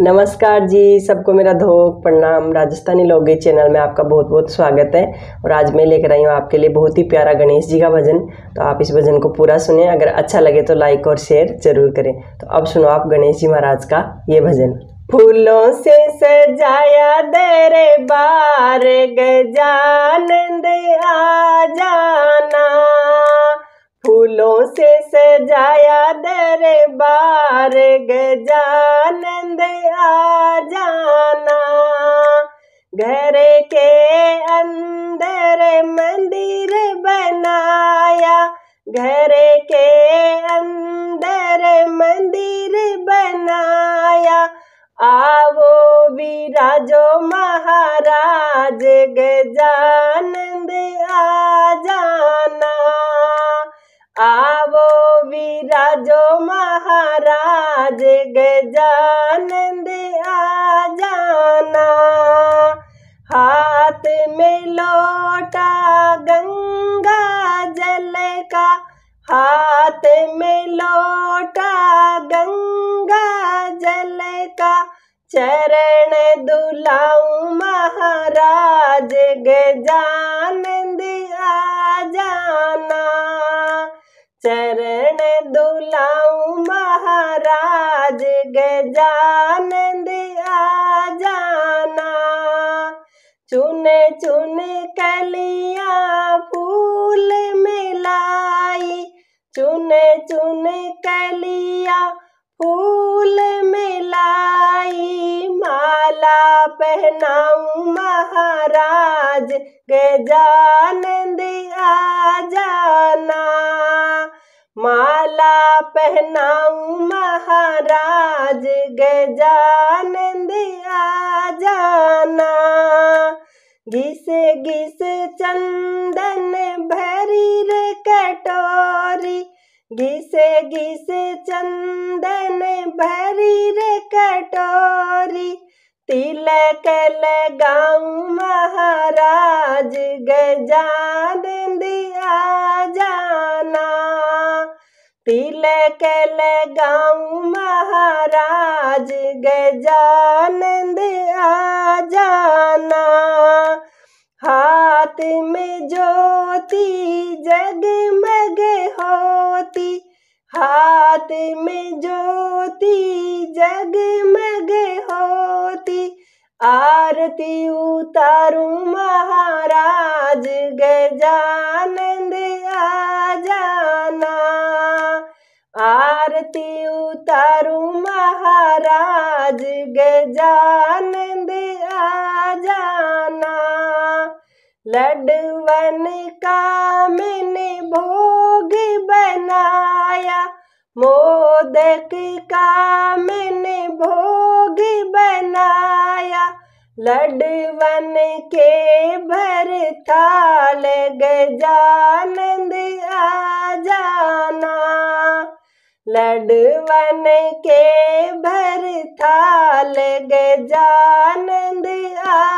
नमस्कार जी सबको मेरा धोक प्रणाम राजस्थानी लोगे चैनल में आपका बहुत बहुत स्वागत है और आज मैं लेकर आई हूँ आपके लिए बहुत ही प्यारा गणेश जी का भजन तो आप इस भजन को पूरा सुने अगर अच्छा लगे तो लाइक और शेयर जरूर करें तो अब सुनो आप गणेश जी महाराज का ये भजन फूलों से सजाया दरे बार गजानंद आ जाना फूलों से सजाया दरे बार गजान घर के अंदर मंदिर बनाया घर के अंदर मंदिर बनाया आओ राजो महाराज गजानंद आ जाना आओ राजो महाराज गजान हाथ में लोटा गंगा जल का चरण दुलाऊ महाराज गजान दिया जाना चरण दुलाऊ महाराज गजान दिया जाना चुन चुन कलिया फूल मिलाई चुन चुन कलिया फूल मिलाई माला पहनाऊ महाराज गजानंद आ जाना माला पहनाऊ महाराज गजानंद आ जाना घिस घिस चंदन भरी कटो भरी घिसे घिसे चंदन भरी रे कटोरी तिलक लगाऊ महाराज गजान दिया जाना तिलक लगाऊ महाराज गजान दिया जाना हाथ में जो जग जगमग होती हाथ में ज्योति जगमग होती आरती उतारू महाराज गजानंद आ जाना आरती उतारू महाराज गजानंद लडवन का मैंने भोग बनाया मोदक का मैंने भोग बनाया लडवन के भर थाल गजानंद आ जाना लडवन के भर थाल गजानंद आ